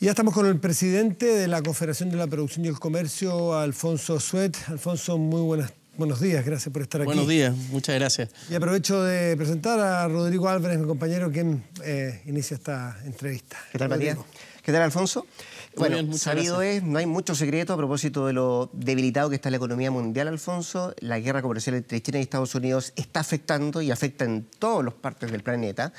Ya estamos con el presidente de la Confederación de la Producción y el Comercio, Alfonso Suet. Alfonso, muy buenas, buenos días, gracias por estar aquí. Buenos días, muchas gracias. Y aprovecho de presentar a Rodrigo Álvarez, mi compañero, quien eh, inicia esta entrevista. ¿Qué tal, ¿Qué tal, Alfonso? bueno, sabido es, no hay mucho secreto a propósito de lo debilitado que está la economía mundial, Alfonso. La guerra comercial entre China y Estados Unidos está afectando y afecta en todas las partes del planeta.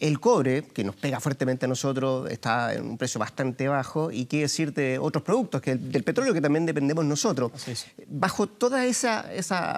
El cobre, que nos pega fuertemente a nosotros, está en un precio bastante bajo y qué decir de otros productos, que del petróleo que también dependemos nosotros. Bajo todo esa,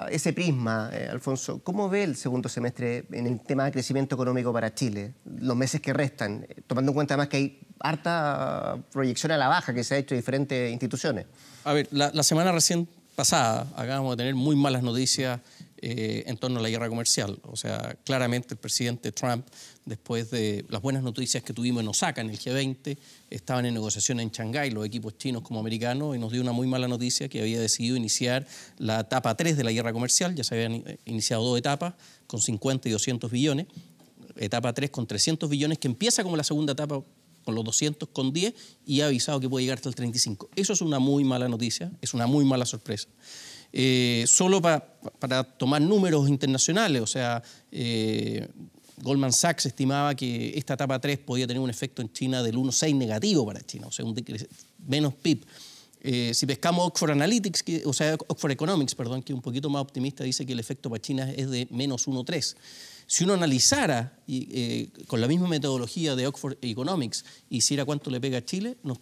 ese prisma, eh, Alfonso, ¿cómo ve el segundo semestre en el tema de crecimiento económico para Chile? Los meses que restan, eh, tomando en cuenta además que hay harta proyección a la baja que se ha hecho en diferentes instituciones. A ver, la semana recién pasada acabamos de tener muy malas noticias eh, en torno a la guerra comercial. O sea, claramente el presidente Trump, después de las buenas noticias que tuvimos en Osaka en el G20, estaban en negociación en Shanghái los equipos chinos como americanos y nos dio una muy mala noticia que había decidido iniciar la etapa 3 de la guerra comercial. Ya se habían iniciado dos etapas con 50 y 200 billones. Etapa 3 con 300 billones que empieza como la segunda etapa con los 200 con 10 y ha avisado que puede llegar hasta el 35. Eso es una muy mala noticia, es una muy mala sorpresa. Eh, solo para tomar números internacionales, o sea, eh, Goldman Sachs estimaba que esta etapa 3 podía tener un efecto en China del 1,6 negativo para China, o sea, un menos PIB. Eh, si pescamos Oxford Analytics, Oxford Economics, perdón, que es un poquito más optimista, dice que el efecto para China es de menos 1,3. Si uno analizara eh, con la misma metodología de Oxford Economics, y hiciera cuánto le pega a Chile, nos,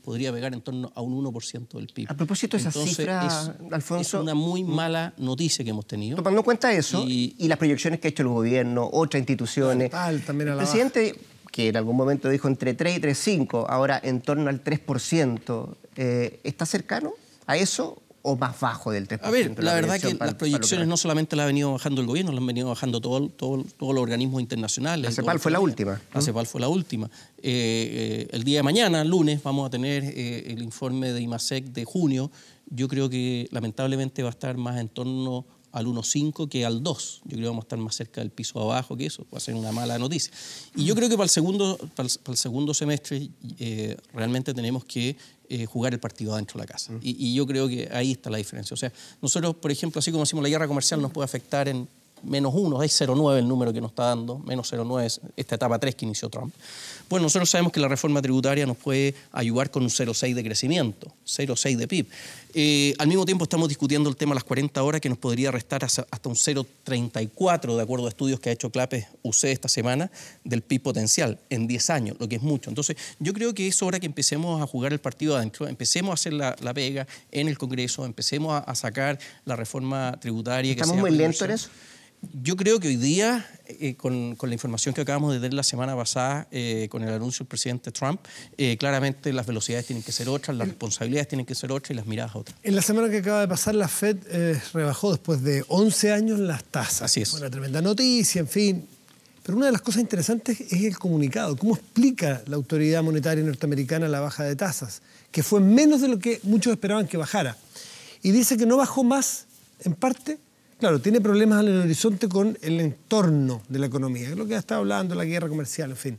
podría pegar en torno a un 1% del PIB. A propósito de esa cifra, Alfonso. Es una muy mm, mala noticia que hemos tenido. Tomando en cuenta eso y, las proyecciones que ha hecho el gobierno, otras instituciones. el presidente, que en algún momento dijo entre 3 y 3,5, ahora en torno al 3%, eh, ¿está cercano a eso o más bajo del 3%. A ver, la, verdad que las proyecciones no solamente las ha venido bajando el gobierno, las han venido bajando todos todo, los organismos internacionales. La CEPAL fue la última. La CEPAL fue la última. el día de mañana, lunes, vamos a tener eh, el informe de IMASEC de junio. Yo creo que lamentablemente va a estar más en torno al 1.5 que al 2. Yo creo que vamos a estar más cerca del piso abajo que eso, va a ser una mala noticia. Y yo creo que para el segundo, para el, segundo semestre eh, realmente tenemos que eh, jugar el partido adentro de la casa. y, yo creo que ahí está la diferencia. O sea, nosotros, por ejemplo, así como decimos la guerra comercial, nos puede afectar en menos 1, es 0,9 el número que nos está dando, menos 0,9 es esta etapa 3 que inició Trump. Bueno, nosotros sabemos que la reforma tributaria nos puede ayudar con un 0,6 de crecimiento, 0,6 de PIB. Eh, al mismo tiempo estamos discutiendo el tema de las 40 horas que nos podría restar hasta un 0,34, de acuerdo a estudios que ha hecho Clape, UC esta semana, del PIB potencial en 10 años, lo que es mucho. Entonces, yo creo que es hora que empecemos a jugar el partido adentro, empecemos a hacer la, pega en el Congreso, empecemos a, sacar la reforma tributaria. ¿Estamos muy lentos en eso? yo creo que hoy día, eh, con, la información que acabamos de tener la semana pasada eh, con el anuncio del presidente Trump, eh, claramente las velocidades tienen que ser otras, las responsabilidades tienen que ser otras y las miradas otras. En la semana que acaba de pasar, la Fed rebajó después de 11 años las tasas. Así es. una tremenda noticia, en fin. Pero una de las cosas interesantes es el comunicado. ¿Cómo explica la autoridad monetaria norteamericana la baja de tasas? Que fue menos de lo que muchos esperaban que bajara. Y dice que no bajó más, en parte, Claro, tiene problemas en el horizonte con el entorno de la economía, Es lo que ha estado hablando, la guerra comercial, en fin.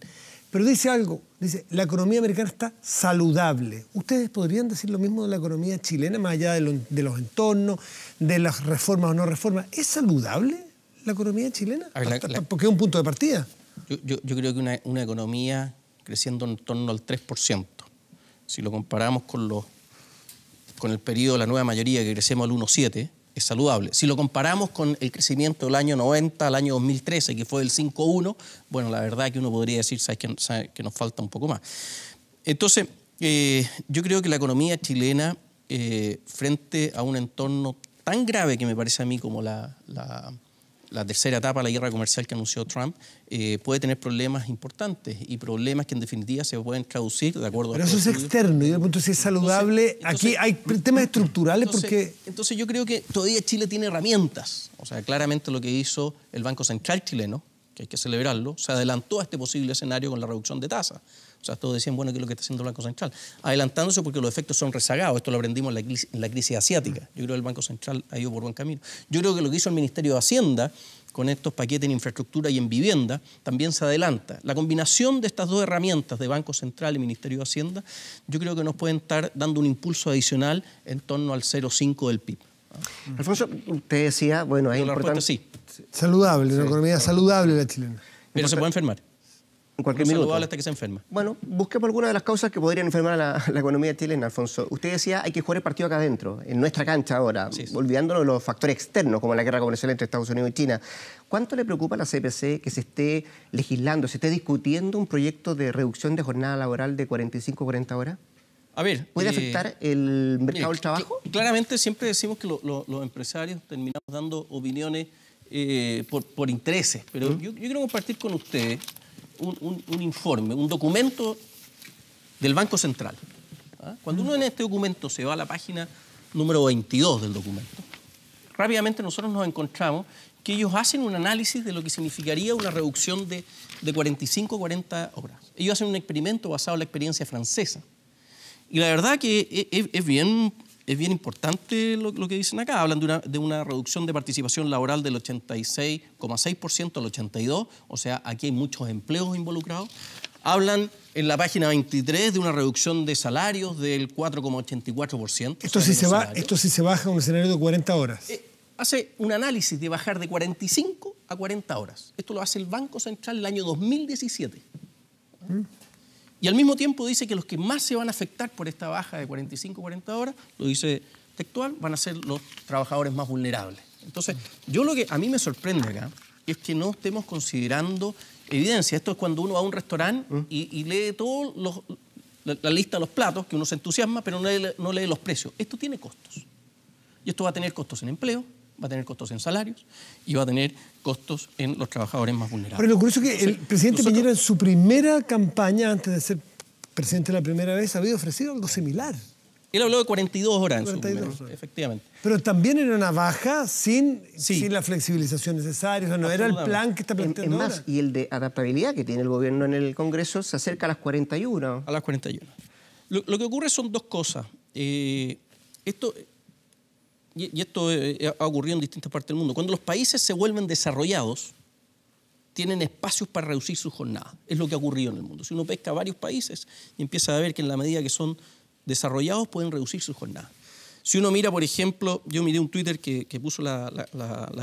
Pero dice algo, dice, la economía americana está saludable. ¿Ustedes podrían decir lo mismo de la economía chilena, más allá de, los entornos, de las reformas o no reformas? ¿Es saludable la economía chilena? porque es un punto de partida. Yo, creo que una, economía creciendo en torno al 3%, si lo comparamos con, los, con el periodo de la nueva mayoría que crecemos al 1,7%, saludable. Si lo comparamos con el crecimiento del año 90 al año 2013, que fue del 5.1, bueno, la verdad que uno podría decir ¿sabes que, que, nos falta un poco más. Entonces, eh, yo creo que la economía chilena, eh, frente a un entorno tan grave que me parece a mí como la la tercera etapa, de la guerra comercial que anunció Trump, eh, puede tener problemas importantes y problemas que en definitiva se pueden traducir de acuerdo Pero Pero eso es externo y de punto si es saludable, aquí hay temas estructurales porque... Entonces yo creo que todavía Chile tiene herramientas. O sea, claramente lo que hizo el Banco Central chileno, que hay que celebrarlo, se adelantó a este posible escenario con la reducción de tasas. O sea, todos decían, bueno, ¿qué es lo que está haciendo el Banco Central? Adelantándose porque los efectos son rezagados. Esto lo aprendimos en la crisis, asiática. Yo creo que el Banco Central ha ido por buen camino. Yo creo que lo que hizo el Ministerio de Hacienda con estos paquetes en infraestructura y en vivienda, también se adelanta. La combinación de estas dos herramientas de Banco Central y Ministerio de Hacienda, yo creo que nos pueden estar dando un impulso adicional en torno al 0,5 del PIB. Ah. Alfonso, usted decía, bueno, es importante... Sí. Saludable, una economía saludable la chilena. Pero se puede enfermar. En cualquier no hasta este que se enferma. Bueno, busquemos alguna de las causas que podrían enfermar a la, de economía chilena, Alfonso. Usted decía, hay que jugar el partido acá adentro, en nuestra cancha ahora, olvidándonos de los factores externos, como la guerra comercial entre Estados Unidos y China. ¿Cuánto le preocupa a la CPC que se esté legislando, se esté discutiendo un proyecto de reducción de jornada laboral de 45 40 horas? A ver, ¿Puede eh, afectar el mercado del trabajo? Claramente siempre decimos que los empresarios terminamos dando opiniones eh, por, intereses, pero yo, yo quiero compartir con ustedes un, informe, un documento del Banco Central. ¿Ah? Cuando uno en este documento se va a la página número 22 del documento, rápidamente nosotros nos encontramos que ellos hacen un análisis de lo que significaría una reducción de, 45 a 40 horas. Ellos hacen un experimento basado en la experiencia francesa. Y la verdad que e, e, es bien es bien importante lo, que dicen acá. Hablan de una, reducción de participación laboral del 86,6% al 82%, o sea, aquí hay muchos empleos involucrados. Hablan en la página 23 de una reducción de salarios del 4,84%. Esto, sí si se esto si se baja un escenario de 40 horas. Eh, hace un análisis de bajar de 45 a 40 horas. Esto lo hace el Banco Central el año 2017. Y al mismo tiempo dice que los que más se van a afectar por esta baja de 45-40 horas, lo dice textual, van a ser los trabajadores más vulnerables. Entonces, yo lo que a mí me sorprende acá es que no estemos considerando evidencia. Esto es cuando uno va a un restaurante mm. y, lee toda la, lista de los platos, que uno se entusiasma, pero no lee los precios. Esto tiene costos. Y esto va a tener costos en empleo, va a tener costos en salarios y va a tener costos en los trabajadores más vulnerables. Pero lo curioso es que el presidente Piñera en su primera campaña, antes de ser presidente la primera vez, había ofrecido algo similar. Él habló de 42 horas 42 horas. efectivamente. Pero también era una baja sin, la flexibilización necesaria, o sea, no era el plan que está planteando. Es, más, y el de adaptabilidad que tiene el gobierno en el Congreso se acerca a las 41. A las 41. Lo, que ocurre son dos cosas. Eh, esto, y, esto eh, eh, ha ocurrido en distintas partes del mundo, cuando los países se vuelven desarrollados, tienen espacios para reducir su jornada. Es lo que ha ocurrido en el mundo. Si uno pesca varios países y empieza a ver que en la medida que son desarrollados pueden reducir su jornada. Si uno mira, por ejemplo, yo miré un Twitter que, puso la,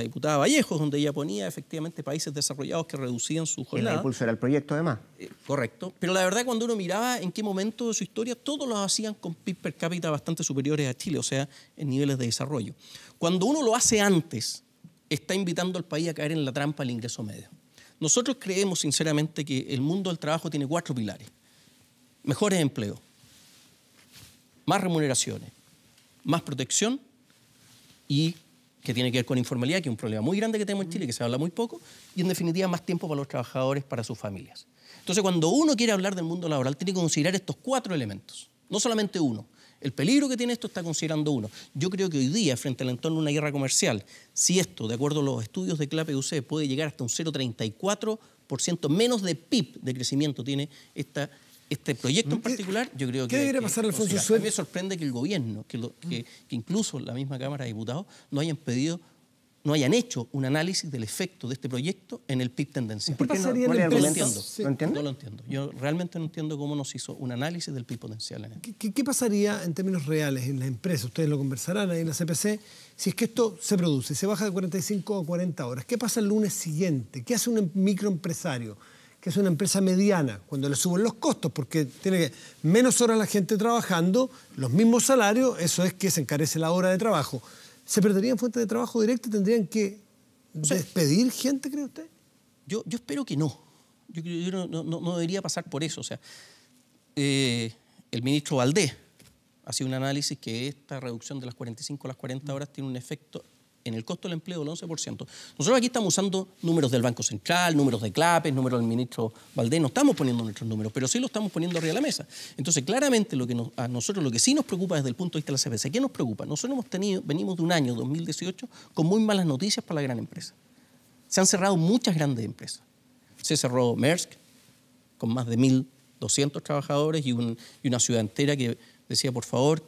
diputada Vallejos, donde ella ponía efectivamente países desarrollados que reducían su jornada. El la el proyecto, además. Eh, correcto. Pero la verdad, cuando uno miraba en qué momento de su historia, todos los hacían con PIB per cápita bastante superiores a Chile, o sea, en niveles de desarrollo. Cuando uno lo hace antes, está invitando al país a caer en la trampa del ingreso medio. Nosotros creemos, sinceramente, que el mundo del trabajo tiene cuatro pilares. Mejores empleos, más remuneraciones, más protección y que tiene que ver con informalidad, que es un problema muy grande que tenemos en Chile, que se habla muy poco, y en definitiva más tiempo para los trabajadores, para sus familias. Entonces, cuando uno quiere hablar del mundo laboral, tiene que considerar estos cuatro elementos, no solamente uno. El peligro que tiene esto está considerando uno. Yo creo que hoy día, frente al entorno de una guerra comercial, si esto, de acuerdo a los estudios de CLAPE UC, puede llegar hasta un 0,34% menos de PIB de crecimiento tiene esta este proyecto en particular, yo creo que... ¿Qué debería pasar, Alfonso o A mí me sorprende que el gobierno, que, lo, que, incluso la misma Cámara de Diputados, no hayan pedido no hayan hecho un análisis del efecto de este proyecto en el PIB tendencial. ¿Por qué no, no, no lo entiendo. no lo entiendo. Yo realmente no entiendo cómo nos hizo un análisis del PIB potencial. ¿Qué, qué pasaría en términos reales en las empresas? Ustedes lo conversarán ahí en la CPC. Si es que esto se produce, se baja de 45 a 40 horas, ¿qué pasa el lunes siguiente? ¿Qué hace un microempresario? que es una empresa mediana, cuando le suben los costos, porque tiene menos horas la gente trabajando, los mismos salarios, eso es que se encarece la hora de trabajo. ¿Se perderían fuentes de trabajo y ¿Tendrían que despedir gente, cree usted? Yo, yo espero que no. Yo, no, debería pasar por eso. O sea, eh, el ministro Valdés sido un análisis que esta reducción de las 45 a las 40 mm. horas tiene un efecto en el costo del empleo del 11%. Nosotros aquí estamos usando números del Banco Central, números de CLAPES, números del ministro Valdés, no estamos poniendo nuestros números, pero sí lo estamos poniendo arriba de la mesa. Entonces, claramente lo que a nosotros lo que sí nos preocupa desde el punto de vista de la Cbc. ¿qué nos preocupa? Nosotros hemos tenido, venimos de un año 2018 con muy malas noticias para la gran empresa. Se han cerrado muchas grandes empresas. Se cerró Maersk con más de 1.200 trabajadores y, una ciudad entera que decía, por favor,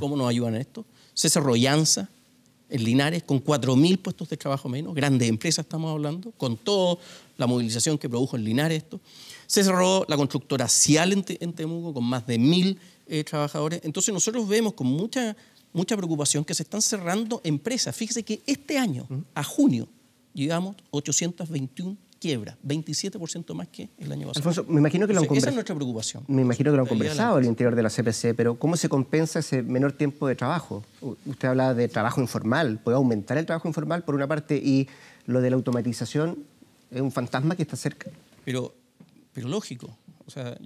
¿Cómo nos ayudan en esto? Se cerró YANSA en Linares, con 4.000 puestos de trabajo menos, grandes empresas estamos hablando, con toda la movilización que produjo en Linares esto. Se cerró la constructora Cial en, Temuco con más de 1.000 eh, trabajadores. Entonces nosotros vemos con mucha, mucha preocupación que se están cerrando empresas. Fíjese que este año, a junio, llegamos 821 quiebra, 27% más que el año pasado. Alfonso, me imagino que lo han Esa es nuestra preocupación. Me imagino que lo han conversado al interior de la CPC, pero ¿cómo se compensa ese menor tiempo de trabajo? Usted habla de trabajo informal, ¿puede aumentar el trabajo informal por una parte y lo de la automatización es un fantasma que está cerca? Pero, pero lógico, o sea,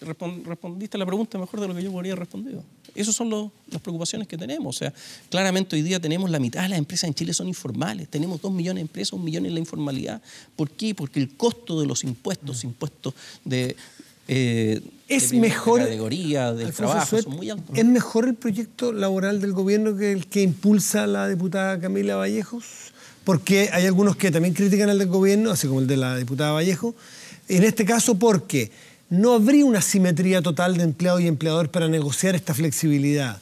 respondiste a la pregunta mejor de lo que yo podría haber respondido. Esas son las preocupaciones que tenemos. O sea, claramente hoy día tenemos la mitad de las empresas en Chile son informales. Tenemos dos millones de empresas, un millón en la informalidad. ¿Por qué? Porque el costo de los impuestos, mm. impuestos de... Eh, es mejor categoría del trabajo son muy altos. es mejor el proyecto laboral del gobierno que el que impulsa la diputada Camila Vallejos porque hay algunos que también critican al del gobierno así como el de la diputada Vallejo en este caso ¿por porque no habría una simetría total de empleado y empleador para negociar esta flexibilidad.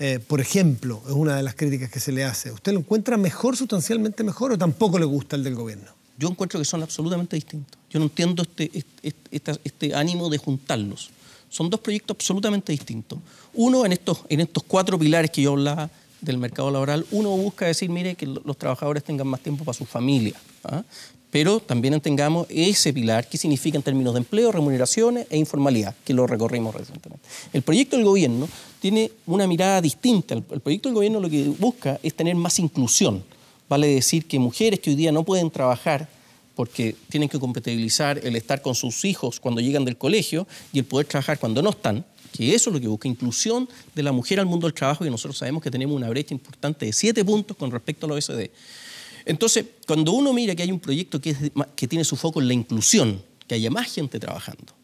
Eh, por ejemplo, es una de las críticas que se le hace. ¿Usted lo encuentra mejor, sustancialmente mejor, o tampoco le gusta el del gobierno? Yo encuentro que son absolutamente distintos. Yo no entiendo este, este, este, este ánimo de juntarlos. Son dos proyectos absolutamente distintos. Uno en estos, en estos cuatro pilares que yo hablaba del mercado laboral, uno busca decir, mire, que los trabajadores tengan más tiempo para su familia, ¿ah? pero también tengamos ese pilar que significa en términos de empleo, remuneraciones e informalidad, que lo recorrimos recientemente. El proyecto del gobierno tiene una mirada distinta. El, el proyecto del gobierno lo que busca es tener más inclusión, vale decir que mujeres que hoy día no pueden trabajar porque tienen que compatibilizar el estar con sus hijos cuando llegan del colegio y el poder trabajar cuando no están, que eso es lo que busca, inclusión de la mujer al mundo del trabajo, que nosotros sabemos que tenemos una brecha importante de siete puntos con respecto a la OSD. Entonces, cuando uno mira que hay un proyecto que, tiene su foco en la inclusión, que haya más gente trabajando,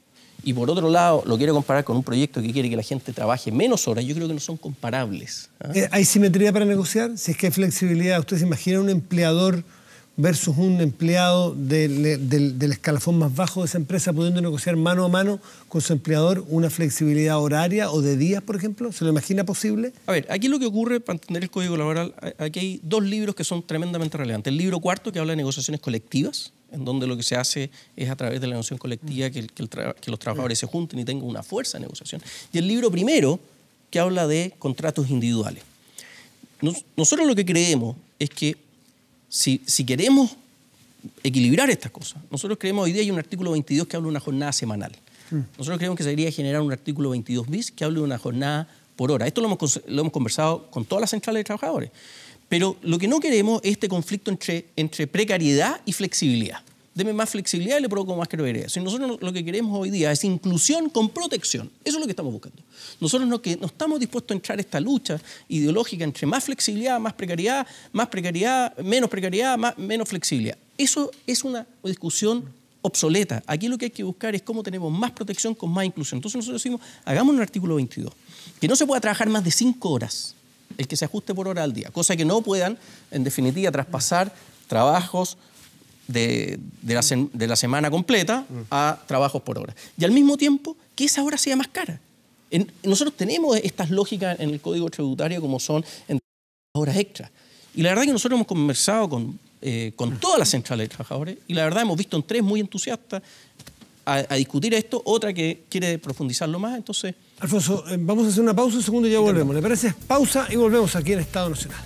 y por otro lado lo quiere comparar con un proyecto que quiere que la gente trabaje menos horas, yo creo que no son comparables. ¿ah? Eh, ¿Hay simetría para negociar? Si es que hay flexibilidad, ustedes imaginan un empleador versus un empleado del, escalafón más bajo de esa empresa pudiendo negociar mano a mano con su empleador una flexibilidad horaria o de días, por ejemplo? ¿Se lo imagina posible? A ver, aquí lo que ocurre, para entender el código laboral, aquí hay dos libros que son tremendamente relevantes. El libro cuarto, que habla de negociaciones colectivas, en donde lo que se hace es a través de la negociación colectiva que, los trabajadores se junten y tengan una fuerza de negociación. Y el libro primero, que habla de contratos individuales. nosotros lo que creemos es que si, queremos equilibrar estas cosas, nosotros creemos hoy día hay un artículo 22 que habla de una jornada semanal. Hmm. Nosotros creemos que se debería generar un artículo 22 bis que hable de una jornada por hora. Esto lo hemos, lo hemos conversado con todas las centrales de trabajadores. Pero lo que no queremos es este conflicto entre precariedad y flexibilidad deme más flexibilidad y le provoco más credibilidad. Si nosotros lo que queremos hoy día es inclusión con protección, eso es lo que estamos buscando. Nosotros no, que, no estamos dispuestos a entrar a esta lucha ideológica entre más flexibilidad, más precariedad, más precariedad, menos precariedad, más, menos flexibilidad. Eso es una discusión obsoleta. Aquí lo que hay que buscar es cómo tenemos más protección con más inclusión. Entonces nosotros decimos, hagamos un artículo 22, que no se pueda trabajar más de cinco horas, el que se ajuste por hora al día, cosa que no puedan, en definitiva, traspasar trabajos de, de, la, semana completa mm. a trabajos por hora. Y al mismo tiempo que esa hora sea más cara. nosotros tenemos estas lógicas en el código tributario como son en horas extras. Y la verdad que nosotros hemos conversado con, eh, todas las centrales de trabajadores y la verdad hemos visto en tres muy entusiastas a, discutir esto, otra que quiere profundizarlo más, entonces... Alfonso, eh, vamos a hacer una pausa un segundo y ya volvemos. ¿Le parece? Pausa y volvemos aquí en Estado Nacional.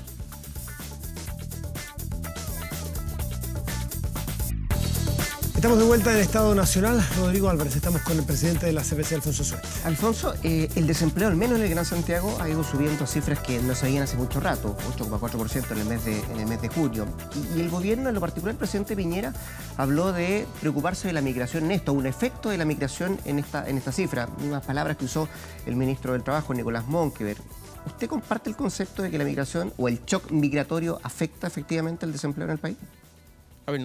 Estamos de vuelta en el Estado Nacional. Rodrigo Álvarez, estamos con el presidente de la CPC, Alfonso Suárez. Alfonso, eh, el desempleo, al menos en el Gran Santiago, ha ido subiendo a cifras que no se habían hace mucho rato, 8,4% en, el mes de, en mes de junio. Y, el gobierno, en lo particular el presidente Piñera, habló de preocuparse de la migración en esto, un efecto de la migración en esta, en esta cifra. Unas palabras que usó el ministro del Trabajo, Nicolás Monkever. ¿Usted comparte el concepto de que la migración o el shock migratorio afecta efectivamente el desempleo en el país? A ver,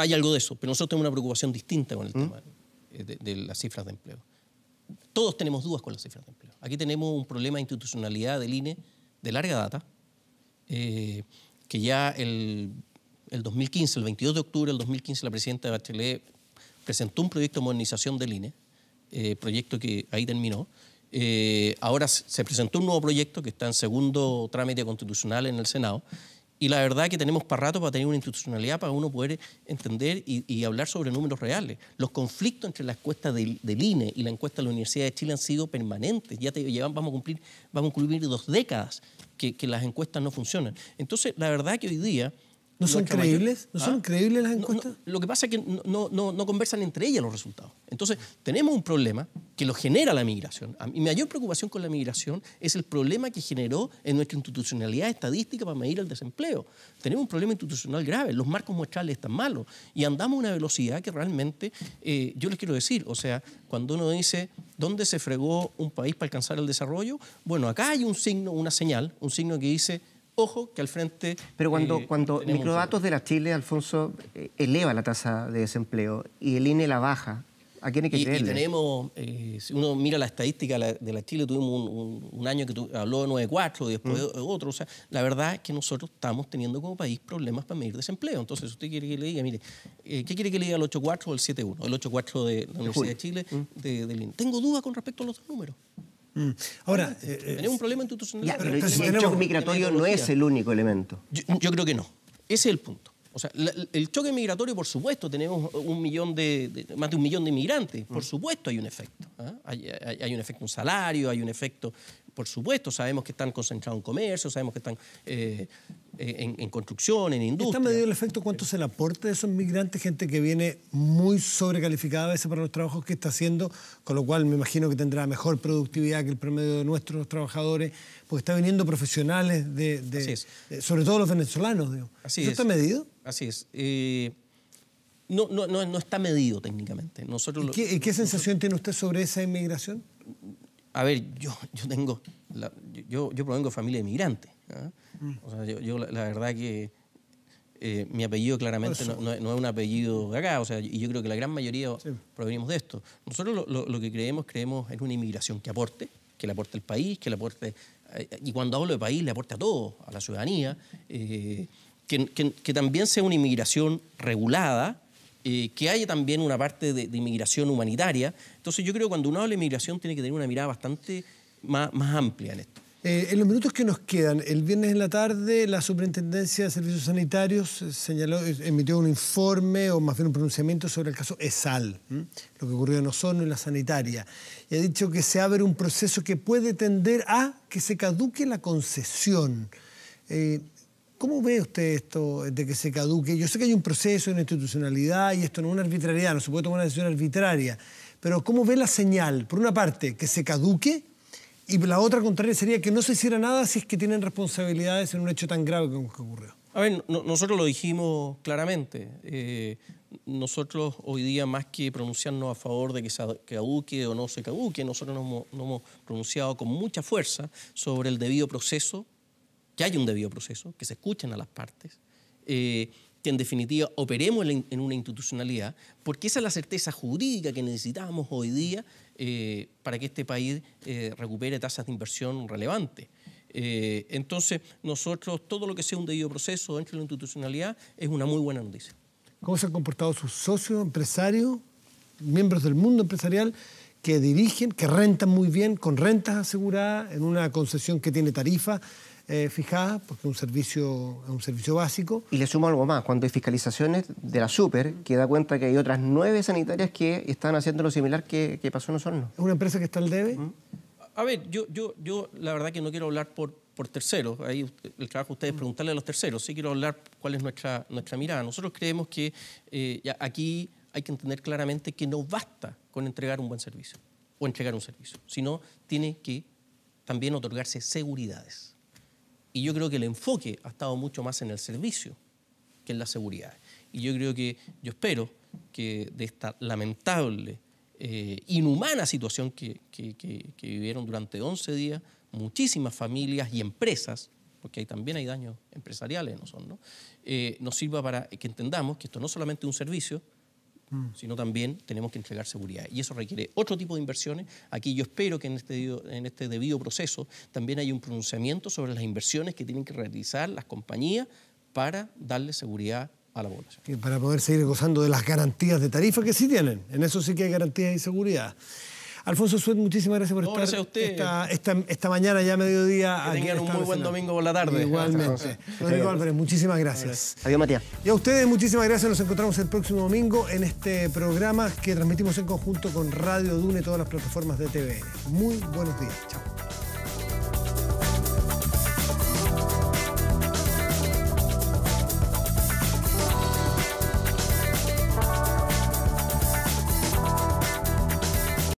hay algo de eso, pero nosotros tenemos una preocupación distinta con el ¿Mm? tema eh, de, las cifras de empleo. Todos tenemos dudas con las cifras de empleo. Aquí tenemos un problema de institucionalidad del INE de larga data, eh, que ya el, el 2015, el 22 de octubre del 2015, la presidenta de Bachelet presentó un proyecto de modernización del INE, eh, proyecto que ahí terminó. ahora se presentó un nuevo proyecto que está en segundo trámite constitucional en el Senado y la verdad que tenemos para rato para tener una institucionalidad para uno poder entender y, hablar sobre números reales. Los conflictos entre la encuesta del, INE y la encuesta de la Universidad de Chile han sido permanentes. Ya llevan, vamos a cumplir, vamos a cumplir dos décadas que, las encuestas no funcionan. Entonces, la verdad que hoy día. ¿No son creíbles? ¿No son ¿Ah? creíbles las encuestas? lo que pasa es que no, no conversan entre ellas los resultados. Entonces, tenemos un problema que lo genera la migración. Mi mayor preocupación con la migración es el problema que generó en nuestra institucionalidad estadística para medir el desempleo. Tenemos un problema institucional grave, los marcos muestrales están malos y andamos a una velocidad que realmente, eh, yo les quiero decir, o sea, cuando uno dice, ¿dónde se fregó un país para alcanzar el desarrollo? Bueno, acá hay un signo, una señal, un signo que dice, ojo que al frente. Pero cuando, eh, cuando microdatos de la Chile, Alfonso, eh, eleva la tasa de desempleo y el INE la baja, ¿A que y, tenemos, eh, si uno mira la estadística de la Chile, tuvimos un, año que habló de 9.4 y después mm. otro. O sea, la verdad es que nosotros estamos teniendo como país problemas para medir desempleo. Entonces, usted quiere que le diga, mire, eh, ¿qué quiere que le diga el 8.4 o el 7.1? El 8.4 de la Universidad de, Chile, mm. de, Tengo dudas con respecto a los dos números. Mm. Ahora, ah, eh, tenemos un problema institucional. Ya, pero el, migratorio no es el único elemento. yo creo que no. Ese es el punto. O sea, el choque migratorio, por supuesto, tenemos un millón de, más de un millón de inmigrantes, por supuesto hay un efecto. ¿ah? Hay, hay, un efecto en salario, hay un efecto por supuesto, sabemos que están concentrados en comercio, sabemos que están eh, eh, en, construcción, en industria. ¿Está medido el efecto cuánto es el aporte de esos migrantes, gente que viene muy sobrecalificada a veces para los trabajos que está haciendo, con lo cual me imagino que tendrá mejor productividad que el promedio de nuestros trabajadores, porque está viniendo profesionales, de, sobre todo los venezolanos. Digo. Así está medido? Así es. Eh, no, no, no, está medido técnicamente. ¿Y qué, sensación tiene usted sobre esa inmigración? a ver, yo, yo tengo, yo, provengo de familia de ¿ah? mm. O sea, yo, la, verdad que eh, mi apellido claramente no, es un apellido de acá, o sea, y yo creo que la gran mayoría provenimos de esto. Nosotros lo, que creemos, creemos en una inmigración que aporte, que le aporte al país, que le aporte, eh, y cuando hablo de país, le aporte a todo, a la ciudadanía, eh, que, también sea una inmigración regulada, eh, que haya también una parte de, inmigración humanitaria. Entonces yo creo que cuando uno habla de inmigración tiene que tener una mirada bastante más, amplia en esto. Eh, en los minutos que nos quedan, el viernes en la tarde la Superintendencia de Servicios Sanitarios eh, emitió un informe o más bien un pronunciamiento sobre el caso ESAL, lo que ocurrió en Osorno y la sanitaria. Y ha dicho que se abre un proceso que puede tender a que se caduque la concesión. ¿Cómo ve usted esto de que se caduque? Yo sé que hay un proceso, una institucionalidad y esto no es una arbitrariedad, no se puede tomar una decisión arbitraria, pero ¿cómo ve la señal? Por una parte, que se caduque y la otra contraria sería que no se hiciera nada si es que tienen responsabilidades en un hecho tan grave como que ocurrió. A ver, nosotros lo dijimos claramente. Eh, nosotros hoy día, más que pronunciarnos a favor de que se caduque o no se caduque, nosotros nos hemos pronunciado con mucha fuerza sobre el debido proceso que haya un debido proceso, que se escuchen a las partes, eh, que en definitiva operemos en una institucionalidad, porque esa es la certeza jurídica que necesitamos hoy día eh, para que este país eh, recupere tasas de inversión relevantes. entonces, nosotros, todo lo que sea un debido proceso dentro de la institucionalidad es una muy buena noticia. ¿Cómo se han comportado sus socios, empresarios, miembros del mundo empresarial que dirigen, que rentan muy bien, con rentas aseguradas, en una concesión que tiene tarifa? eh, porque es un servicio, un servicio básico. Y le sumo algo más, cuando hay fiscalizaciones de la Super, que da cuenta que hay otras nueve sanitarias que están haciendo lo similar que, pasó en Osorno. ¿Es una empresa que está al debe? A ver, yo, yo, yo la verdad que no quiero hablar por, por terceros, ahí el trabajo de ustedes es preguntarle a los terceros, sí quiero hablar cuál es nuestra, nuestra mirada. Nosotros creemos que eh, aquí hay que entender claramente que no basta con entregar un buen servicio o entregar un servicio, sino tiene que también otorgarse seguridades. Y yo creo que el enfoque ha estado mucho más en el servicio que en la seguridad. Y yo creo que, yo espero que de esta lamentable, eh, inhumana situación que, que, que, vivieron durante 11 días muchísimas familias y empresas, porque ahí también hay daños empresariales, ¿no son? Eh, nos sirva para que entendamos que esto no solamente es un servicio, Mm. sino también tenemos que entregar seguridad. Y eso requiere otro tipo de inversiones. Aquí yo espero que en este, en este debido proceso también haya un pronunciamiento sobre las inversiones que tienen que realizar las compañías para darle seguridad a la población. Y para poder seguir gozando de las garantías de tarifa que sí tienen. En eso sí que hay garantías y seguridad. Alfonso Suet, muchísimas gracias por estar Esta, mañana ya mediodía. Que tengan un muy buen domingo por la tarde. Igualmente. Rodrigo Álvarez, muchísimas gracias. Adiós, Matías. Y a ustedes, muchísimas gracias. Nos encontramos el próximo domingo en este programa que transmitimos en conjunto con Radio Dune y todas las plataformas de TV. Muy buenos días. Chao.